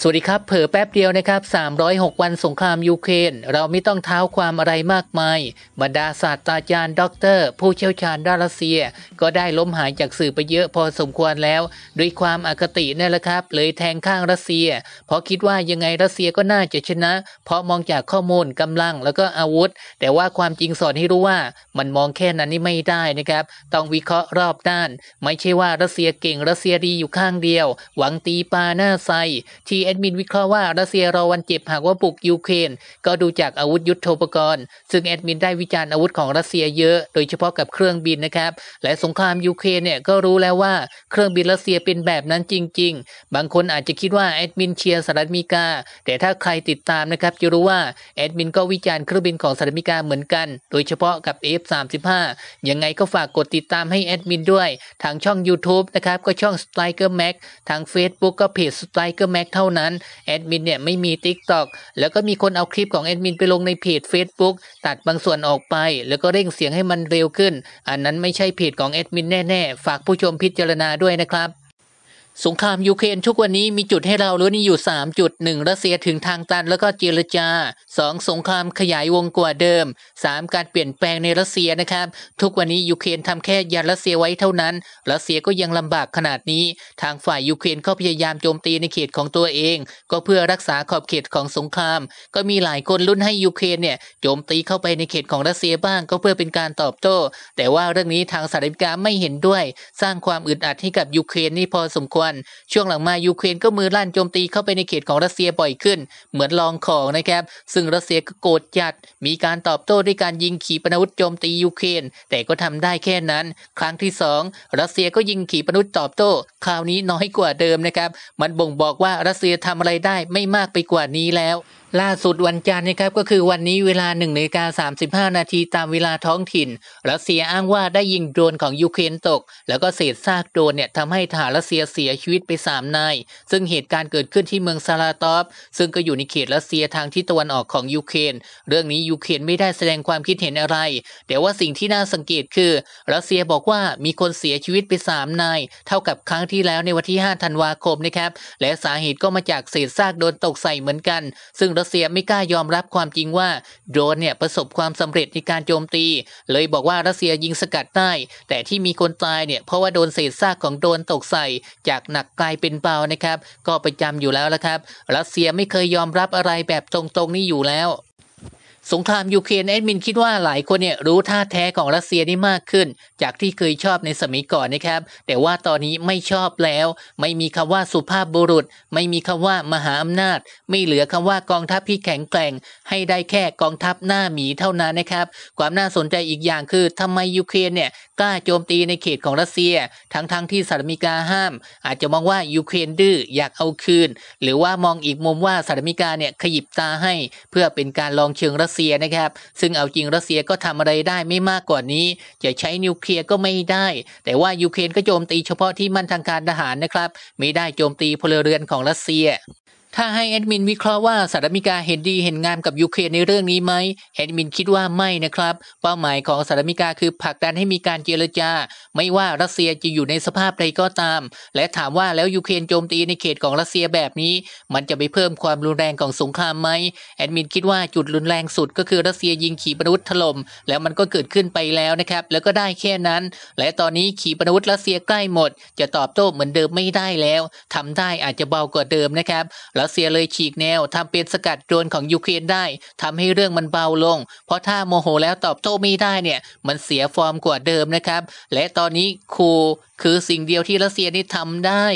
สวัสดีครับเผอแป๊บเดียวนะครับ 306วันสงครามยูเครนเราไม่ต้องเท้าความอะไรมากมายบรรดาศาสตราจารย์ด็อกเตอร์ผู้เชี่ยวชาญด้านรัสเซีย ก็ได้ล้มหายจากสื่อไปเยอะพอสมควรแล้ว ด้วยความอคตินี่แหละครับ เลยแทงข้างรัสเซีย เพราะคิดว่ายังไงรัสเซียก็น่าจะชนะ เพราะมองจากข้อมูลกำลังแล้วก็อาวุธ แต่ว่าความจริงสอนให้รู้ว่ามันมองแค่นั้นนี่ไม่ได้นะครับ ต้องวิเคราะห์รอบด้าน ไม่ใช่ว่ารัสเซียเก่งรัสเซียดีอยู่ข้างเดียว หวังตีปลาหน้าใสที่แอดมินวิเคราะห์ว่ารัสเซียรอวันเจ็บหากว่าปลุกยูเครนก็ดูจากอาวุธยุโทโธปกรณ์ซึ่งแอดมินได้วิจารณ์อาวุธของรัสเซียเยอะโดยเฉพาะกับเครื่องบินนะครับ และสงครามยูเครนเนี่ยก็รู้แล้วว่า เครื่องบินรัสเซียเป็นแบบนั้นจริง ๆ บางคนอาจจะคิดว่าแอดมินเชียร์สหรัฐอเมริกา แต่ถ้าใครติดตามนะครับจะรู้ว่าแอดมินก็วิจารณ์เครื่องบินของสหรัฐอเมริกาเหมือนกัน โดยเฉพาะกับ F35 ยังไงก็ฝากกดติดตามให้แอดมินด้วยทางช่อง YouTube นะครับก็ช่อง Striker Max ทาง Facebook ก็เพจ Striker Max เท่านั้นแอดมินเนี่ยไม่มี t ิ k t o k แล้วก็มีคนเอาคลิปของแอดมินไปลงในเพจ Facebook ตัดบางส่วนออกไป แล้วก็เร่งเสียงให้มันเร็วขึ้น อันนั้นไม่ใช่เพจของแอดมินแน่ๆ ฝากผู้ชมพิจารณาด้วยนะครับสงครามยูเครนทุกวันนี้มีจุดให้เรารู้นี่อยู่3จุด1รัสเซียถึงทางตันแล้วก็เจรจา 2 สงครามขยายวงกว่าเดิม 3 การเปลี่ยนแปลงในรัสเซียนะครับทุกวันนี้ยูเครนทำแค่ยันรัสเซียไว้เท่านั้นรัสเซียก็ยังลำบากขนาดนี้ ทางฝ่ายยูเครนก็พยายามโจมตีในเขตของตัวเองก็เพื่อรักษาขอบเขตของสงคราม ก็มีหลายคนลุ้นให้ยูเครนเนี่ยโจมตีเข้าไปในเขตของรัสเซียบ้างก็เพื่อเป็นการตอบโต้ แต่ว่าเรื่องนี้ทางสหรัฐอเมริกาไม่เห็นด้วย สร้างความอึดอัดให้กับยูเครนนี่พอสมควรันช่วงหลังมายูเครนก็มือลั่นโจมตีเข้าไปในเขตของรัสเซียบ่อยขึ้น เหมือนลองของนะครับซึ่งรัสเซียก็โกรธจัด มีการตอบโต้ด้วยการยิงขีปนาวุธโจมตียูเครนแต่ก็ทำได้แค่นั้น ครั้งที่2รัสเซียก็ยิงขีปนาวุธตอบโต้คราวนี้น้อยกว่าเดิมนะครับ มันบ่งบอกว่ารัสเซียทำอะไรได้ไม่มากไปกว่านี้แล้วล่าสุดวันจันทร์นะครับก็คือวันนี้เวลา1นึ่งนาฬิกาสานาทีตามเวลาท้องถิ่นรัสเซียอ้างว่าได้ยิงโดรนของยูเครนตก แล้วก็เศษซากโดรนเนี่ยทำให้ทหารรัสเซียเสียชีวิตไป 3 นาย ซึ่งเหตุการณ์เกิดขึ้นที่เมืองซาลาตอฟ ซึ่งก็อยู่ในเขตรัสเซียทางทิศตะวันออกของยูเครนเรื่องนี้ยูเครนไม่ได้แสดงความคิดเห็นอะไร แต่ว่าสิ่งที่น่าสังเกตคือรัสเซียบอกว่ามีคนเสียชีวิตไป 3 นาย เท่ากับครั้งที่แล้วในวันที่5ธันวาคมนะครับและสาเหตุก็มาจากเศษซากโดรนตกใส่เหมือนกัน ซึ่งรรเซียไม่กล้ายอมรับความจริงว่า โดรนเนี่ยประสบความสำเร็จในการโจมตี เลยบอกว่ารัสเซียยิงสกัดได้ แต่ที่มีคนตายเนี่ยเพราะว่าโดนเศษซากของโดรนตกใส่ จากหนักกลายเป็นเบานะครับก็ประจำอยู่แล้วละครับรัสเซียไม่เคยยอมรับอะไรแบบตรงๆนี่อยู่แล้วสงครามยูเครนแอดมินคิดว่าหลายคนเนี่ยรู้ท่าแท้ของรัสเซียนี่มากขึ้น จากที่เคยชอบในสมัยก่อนนะครับ แต่ว่าตอนนี้ไม่ชอบแล้ว ไม่มีคำว่าสุภาพบุรุษ ไม่มีคำว่ามหาอำนาจ ไม่เหลือคำว่ากองทัพที่แข็งแกร่ง ให้ได้แค่กองทัพหน้าหมีเท่านั้นนะครับ ความน่าสนใจอีกอย่างคือ ทำไมยูเครนเนี่ยกล้าโจมตีในเขตของรัสเซีย ทั้งๆทที่สหรัฐอเมริกาห้าม อาจจะมองว่ายูเครนดื้ออยากเอาคืน หรือว่ามองอีกมุมว่าสหรัฐอเมริกาเนี่ยขยิบตาให้ เพื่อเป็นการลองเชิงรัสเซียนะครับซึ่งเอาจริงรัสเซียก็ทำอะไรได้ไม่มากกว่านี้ จะใช้นิวเคลียร์ก็ไม่ได้ แต่ว่ายูเครนก็โจมตีเฉพาะที่มั่นทางการทหารนะครับ ไม่ได้โจมตีพลเรือนของรัสเซียถ้าให้แอดมิน วิเคราะห์ว่าสหรัฐอเมริกาเห็นดีเห็นงามกับยูเครนในเรื่องนี้ไหมแอดมินคิดว่าไม่นะครับ เป้าหมายของสหรัฐอเมริกาคือผลักดันให้มีการเจรจา ไม่ว่ารัสเซียจะอยู่ในสภาพใดก็ตาม และถามว่าแล้วยูเครนโจมตีในเขตของรัสเซียแบบนี้ มันจะไปเพิ่มความรุนแรงของสงครามไหมแอดมินคิดว่าจุดรุนแรงสุดก็คือรัสเซียยิงขีปนาวุธถล่ม แล้วมันก็เกิดขึ้นไปแล้วนะครับ แล้วก็ได้แค่นั้น และตอนนี้ขีปนาวุธรัสเซียใกล้หมด จะตอบโต้เหมือนเดิมไม่ได้แล้ว ทำได้อาจจะเบากว่าเดิมนะครับรัสเซียเลยฉีกแนวทำเป็นสกัดโดรนของยูเครนได้ ทำให้เรื่องมันเบาลง เพราะถ้าโมโหแล้วตอบโต้ไม่ได้เนี่ย มันเสียฟอร์มกว่าเดิมนะครับ และตอนนี้ครูคือสิ่งเดียวที่รัสเซียนี่ทำได้